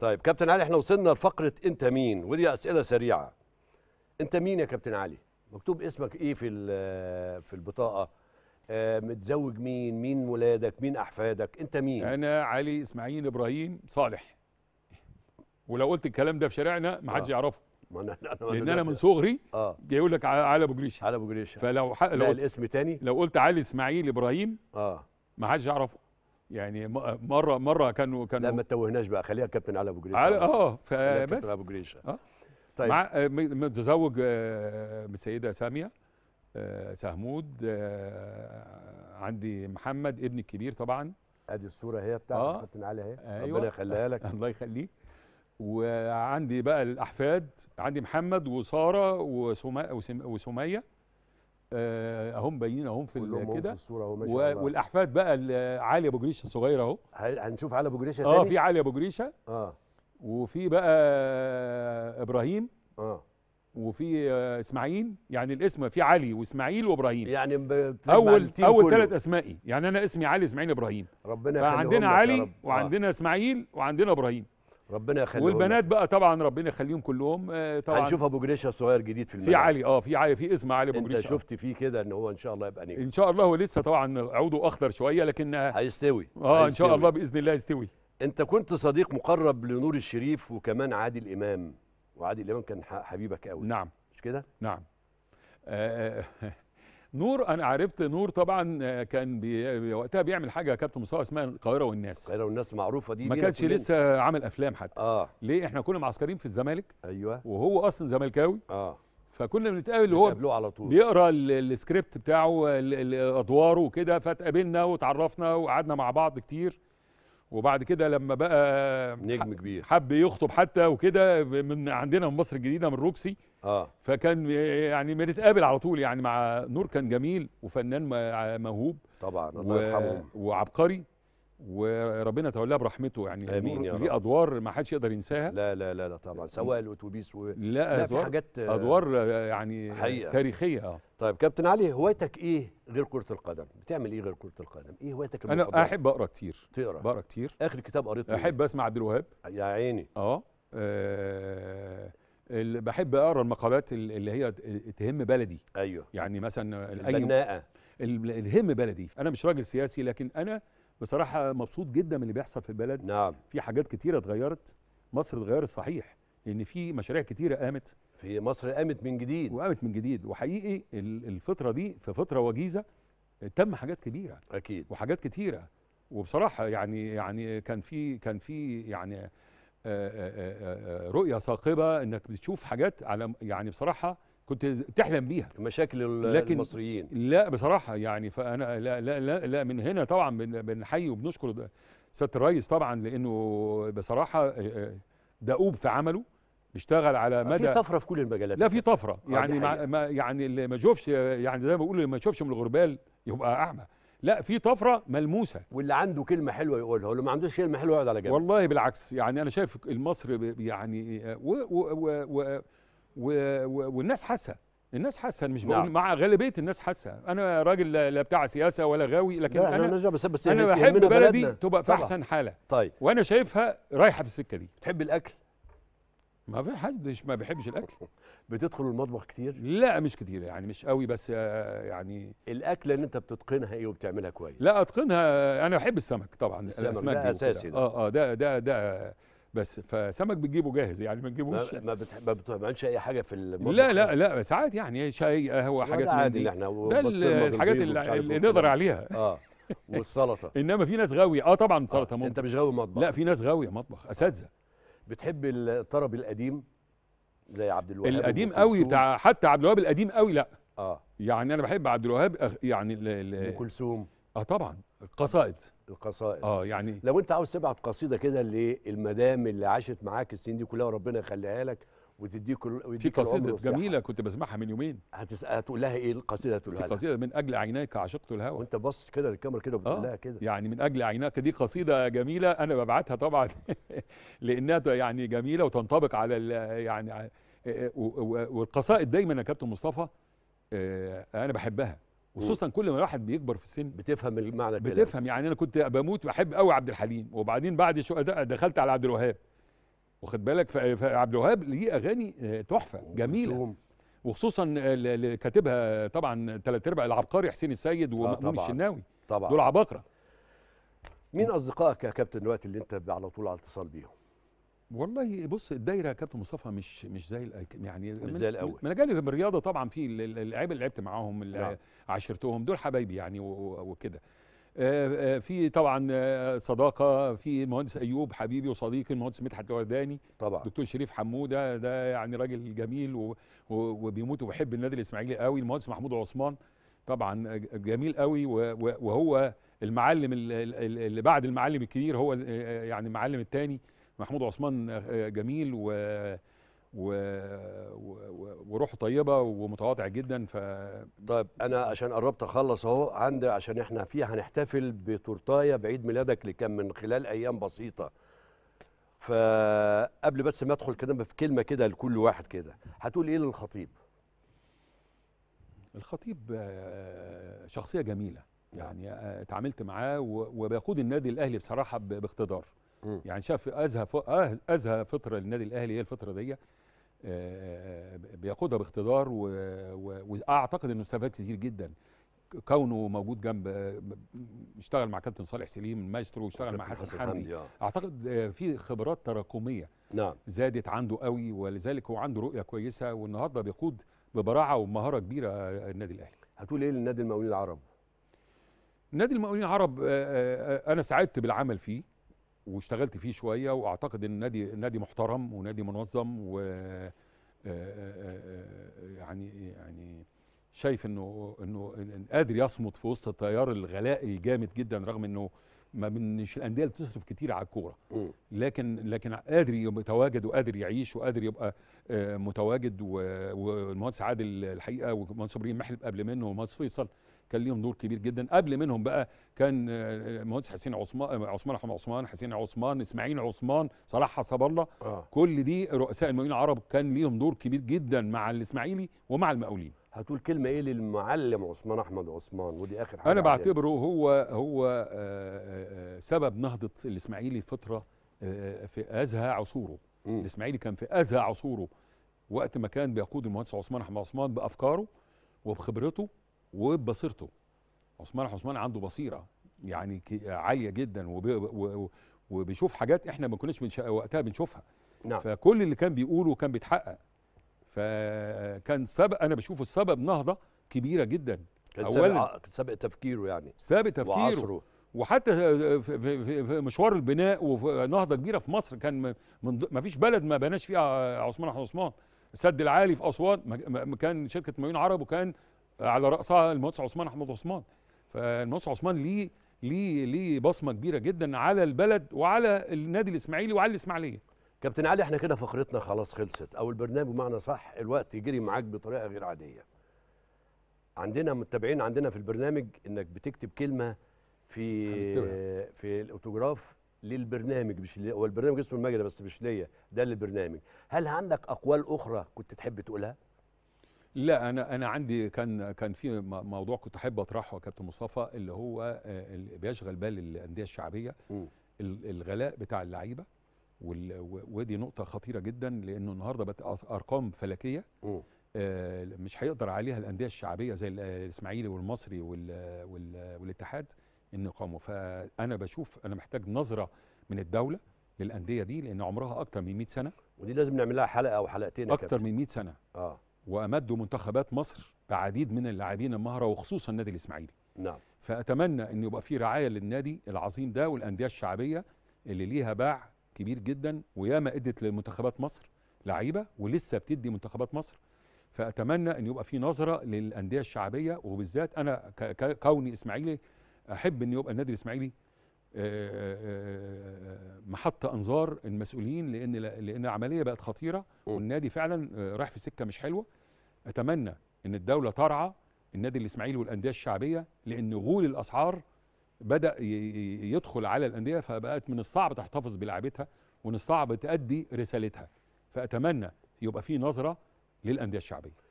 طيب كابتن علي احنا وصلنا لفقره انت مين ودي اسئله سريعه انت مين يا كابتن علي مكتوب اسمك ايه في في البطاقه آه متزوج مين مين ولادك مين احفادك انت مين انا علي اسماعيل ابراهيم صالح ولو قلت الكلام ده في شارعنا ما حدش آه. يعرفه ما أنا أنا لان انا من صغري آه. يقول لك علي ابو جريشه علي ابو جريشه فلو لو الاسم تاني لو قلت علي اسماعيل ابراهيم اه ما حدش يعرفه يعني مره مره كانوا كانوا لا ما توهناش بقى خليها كابتن علي ابو جريشه على اه فبس كابتن ابو جريشه اه طيب مع آه، متزوج آه، من السيده ساميه آه، سهمود عندي محمد ابني الكبير طبعا ادي الصوره هي بتاعت آه كابتن علي اهي أيوة ربنا يخليها لك الله يخليك وعندي بقى الاحفاد عندي محمد وساره وسميه اهم باينين اهم في كده والاحفاد بقى علي ابو جريشه الصغير اهو هنشوف علي ابو جريشه اه في علي ابو جريشه اه وفي بقى ابراهيم اه وفي اسماعيل يعني الاسم في علي واسماعيل وابراهيم يعني اول اول ثلاث اسمائي يعني انا اسمي علي اسماعيل ابراهيم ربنا فعندنا علي آه. وعندنا اسماعيل وعندنا ابراهيم ربنا يخليهم والبنات بقى طبعا ربنا يخليهم كلهم آه، طبعا هنشوف ابو جريشه صغير جديد في الملعب في علي اه في علي في اسم علي ابو جريشه انت شفت فيه كده ان هو ان شاء الله يبقى نجم ان شاء الله هو لسه طبعا عوده اخضر شويه لكن آه، هيستوي اه ان شاء الله باذن الله يستوي انت كنت صديق مقرب لنور الشريف وكمان عادل امام وعادل امام كان حبيبك قوي نعم مش كده نعم آه, آه، نور انا عرفت نور طبعا آه، كان بي... وقتها بيعمل حاجه كابتن مصطفى اسمها القاهره والناس القاهره والناس معروفه دي ما كانش لسه عامل افلام حتى اه ليه احنا كنا معسكرين في الزمالك ايوه وهو اصلا زملكاوي اه فكنا بنتقابل وهو على طول بيقرا السكريبت بتاعه ادواره وكده فاتقابلنا وتعرفنا وقعدنا مع بعض كتير وبعد كده لما بقى نجم كبير حب يخطب حتى وكده من عندنا من مصر الجديده من روكسي اه فكان يعني بنتقابل على طول يعني مع نور كان جميل وفنان موهوب طبعا الله و... وعبقري وربنا تولاه برحمته يعني امين يا رب ليه ادوار ما حدش يقدر ينساها لا لا لا, لا طبعا سواء الاتوبيس و... لا, لا أدوار في حاجات آه، ادوار آه، يعني حقيقة. تاريخيه اه طيب كابتن علي هوايتك ايه غير كره القدم بتعمل ايه غير كره القدم ايه هوايتك المفضله انا احب اقرا كتير تقرا بقرا كتير اخر كتاب قريته إيه؟ احب اسمع عبد الوهاب يا عيني اه, آه بحب اقرا المقالات اللي هي تهم بلدي ايوه يعني مثلا البناءه الهم بلدي انا مش راجل سياسي لكن انا بصراحه مبسوط جدا من اللي بيحصل في البلد نعم في حاجات كتيره اتغيرت مصر اتغيرت صحيح لان في مشاريع كتيره قامت في مصر قامت من جديد وقامت من جديد وحقيقي الفتره دي في فتره وجيزه تم حاجات كبيره اكيد وحاجات كتيره وبصراحه يعني يعني كان في كان في يعني آه، آه، آه، رؤيه ثاقبه انك بتشوف حاجات على يعني بصراحه كنت تحلم بيها مشاكل لكن المصريين لا بصراحه يعني فانا لا لا لا, لا من هنا طبعا بنحيي وبنشكر سياده الرئيس طبعا لانه بصراحه دؤوب في عمله بيشتغل على مدى في طفره في كل المجالات لا في طفره يعني ما يعني اللي ما يشوفش يعني زي ما بيقولوا اللي ما يشوفش من الغربال يبقى اعمى لا في طفره ملموسه واللي عنده كلمه حلوه يقولها واللي ما عندوش كلمه حلوه يقعد على جنب والله بالعكس يعني انا شايف المصري يعني و و و و و و والناس حاسه الناس حاسه مش بقول نعم. مع غالبيه الناس حاسه انا راجل لا بتاع سياسه ولا غاوي لكن انا انا بحب بلدي تبقى في احسن حاله طيب وانا شايفها رايحه في السكه دي بتحب الاكل ما في مش ما بيحبش الاكل بتدخل المطبخ كتير لا مش كتير يعني مش قوي بس آه، يعني الاكله اللي انت بتتقنها ايه وبتعملها كويس لا اتقنها انا بحب السمك طبعا السمك ده اساسي ده. اه اه ده ده ده بس فسمك بتجيبه جاهز يعني ما تجيبوش ما, ما بتعملش اي حاجه في المطبخ لا لا يعني؟ لا ساعات يعني شاي قهوه حاجات عادي اللي احنا ده الحاجات اللي, اللي نقدر عليها اه والسلطه انما في ناس غاويه اه طبعا سلطه آه. انت مش غاوي مطبخ لا في ناس غاويه مطبخ اساتذه بتحب الطرب القديم زي عبد الوهاب القديم قوي حتى عبد الوهاب القديم قوي لا اه يعني انا بحب عبد الوهاب يعني ام كلثوم اه طبعا القصائد القصائد اه يعني لو انت عاوز تبعت قصيده كده للمدام اللي عاشت معاك السنين دي كلها وربنا يخليها لك وتديك في قصيده جميله كنت بسمعها من يومين هتس... هتقول لها ايه القصيده هتقول لها في قصيده من اجل عينيك عشقت الهوى وانت بص كده للكاميرا كده وبتقول آه، لها كده يعني من اجل عينيك دي قصيده جميله انا ببعتها طبعا لانها يعني جميله وتنطبق على يعني إيه، إيه، والقصائد دايما يا كابتن مصطفى آه، انا بحبها خصوصا كل ما الواحد بيكبر في السن بتفهم المعنى بتفهم يعني انا كنت بموت بحب قوي عبد الحليم وبعدين بعد شو دخلت على عبد الوهاب واخد بالك فعبد الوهاب ليه اغاني آه، تحفه جميله وخصوصا اللي كاتبها طبعا ثلاث ارباع العبقري حسين السيد آه، ومأمون آه الشناوي طبعا دول عباقره مين اصدقائك يا كابتن دلوقتي اللي انت على طول على اتصال بيهم والله بص الدايره يا كابتن مصطفى مش مش زي يعني مش زي الاول ما انا جالي الرياضه طبعا في اللعيبه اللي لعبت معاهم اللي عشرتهم نعم. دول حبايبي يعني وكده آه، آه، في طبعا آه، صداقه في مهندس ايوب حبيبي وصديقي المهندس مدحت الورداني طبعا دكتور شريف حموده ده يعني راجل جميل وبيموت وبيحب النادي الاسماعيلي قوي المهندس محمود عثمان طبعا جميل قوي وهو المعلم اللي بعد المعلم الكبير هو يعني المعلم الثاني محمود عثمان جميل و و... و... وروحه طيبه ومتواضع جدا ف طيب انا عشان قربت اخلص اهو عندي عشان احنا فيها هنحتفل بتورتايه بعيد ميلادك اللي كان من خلال ايام بسيطه فقبل بس ما ادخل كده في كلمه كده لكل واحد كده هتقول ايه للخطيب الخطيب آه، آه، شخصيه جميله نعم. يعني آه، اتعاملت معاه وبيقود النادي الاهلي بصراحه باقتدار يعني شاف ازهى ازهى فتره للنادي الاهلي هي الفتره دي آه، بيقودها باقتدار واعتقد انه استفاد كتير جدا كونه موجود جنب اشتغل مع كابتن صالح سليم مايسترو واشتغل مع حسن حمدي آه. اعتقد في خبرات تراكميه نعم زادت عنده قوي ولذلك هو عنده رؤيه كويسه والنهارده بيقود ببراعه ومهاره كبيره النادي الاهلي هتقول ايه للنادي المقاولين العرب نادي المقاولين العرب آه، انا سعدت بالعمل فيه واشتغلت فيه شويه واعتقد ان نادي نادي محترم ونادي منظم و آه، آه، آه، يعني يعني شايف انه انه قادر يصمد في وسط التيار الغلاء الجامد جدا رغم انه ما منش الانديه اللي بتصرف كتير على الكوره لكن لكن قادر يتواجد وقادر يعيش وقادر يبقى متواجد والمهندس عادل الحقيقه والمهندس ابراهيم محلب قبل منه والمهندس فيصل كان ليهم دور كبير جدا قبل منهم بقى كان المهندس آه، آه، حسين آه، عثمان عثمان احمد عثمان حسين عثمان اسماعيل عثمان صلاح حسب الله آه. كل دي رؤساء المقاولين العرب كان ليهم دور كبير جدا مع الاسماعيلي ومع المقاولين هتقول كلمه ايه للمعلم عثمان احمد عثمان ودي اخر حاجه انا بعتبره هو هو سبب نهضه الاسماعيلي فتره في ازهى عصوره م. الاسماعيلي كان في ازهى عصوره وقت ما كان بيقود المهندس عثمان احمد عثمان بافكاره وبخبرته وبصيرته عثمان عثمان عنده بصيره يعني عاليه جدا وبيشوف حاجات احنا ما كناش بنش... وقتها بنشوفها نعم. فكل اللي كان بيقوله كان بيتحقق فكان سبب انا بشوفه السبب نهضه كبيره جدا كان اولا سابق تفكيره يعني سابق تفكيره وعصره. وحتى في مشوار البناء ونهضه كبيره في مصر كان من ما فيش بلد ما بناش فيها عثمان عثمان السد العالي في اسوان كان شركه مايون عرب وكان على راسها المهندس عثمان احمد عثمان فالمهندس عثمان ليه ليه ليه بصمه كبيره جدا على البلد وعلى النادي الاسماعيلي وعلى الاسماعيليه كابتن علي احنا كده فقرتنا خلاص خلصت او البرنامج بمعنى صح الوقت يجري معاك بطريقه غير عاديه عندنا متابعين عندنا في البرنامج انك بتكتب كلمه في في الاوتوجراف للبرنامج مش هو البرنامج اسمه المجله بس مش ليا ده للبرنامج هل عندك اقوال اخرى كنت تحب تقولها لا انا انا عندي كان كان في موضوع كنت احب اطرحه يا كابتن مصطفى اللي هو آه، اللي بيشغل بال الانديه الشعبيه م. الغلاء بتاع اللعيبه ودي نقطه خطيره جدا لانه النهارده بقت ارقام فلكيه م. آه، مش هيقدر عليها الانديه الشعبيه زي آه، الاسماعيلي والمصري والاتحاد ان يقاموا فانا بشوف انا محتاج نظره من الدوله للانديه دي لان عمرها اكتر من 100 سنه ودي لازم نعمل لها حلقه او حلقتين اكتر من 100 سنه اه وامدوا منتخبات مصر بعديد من اللاعبين المهره وخصوصا النادي الاسماعيلي نعم فاتمنى ان يبقى في رعايه للنادي العظيم ده والانديه الشعبيه اللي ليها باع كبير جدا وياما ادت لمنتخبات مصر لعيبه ولسه بتدي منتخبات مصر فاتمنى ان يبقى في نظره للانديه الشعبيه وبالذات انا كوني اسماعيلي احب ان يبقى النادي الاسماعيلي آه، آه، آه، محط انظار المسؤولين لان لان العمليه بقت خطيره والنادي فعلا رايح في سكه مش حلوه اتمنى ان الدوله ترعى النادي الاسماعيلي والانديه الشعبيه لان غول الاسعار بدا يدخل على الانديه فبقت من الصعب تحتفظ بلاعبتها ومن الصعب تادي رسالتها فاتمنى يبقى في نظره للانديه الشعبيه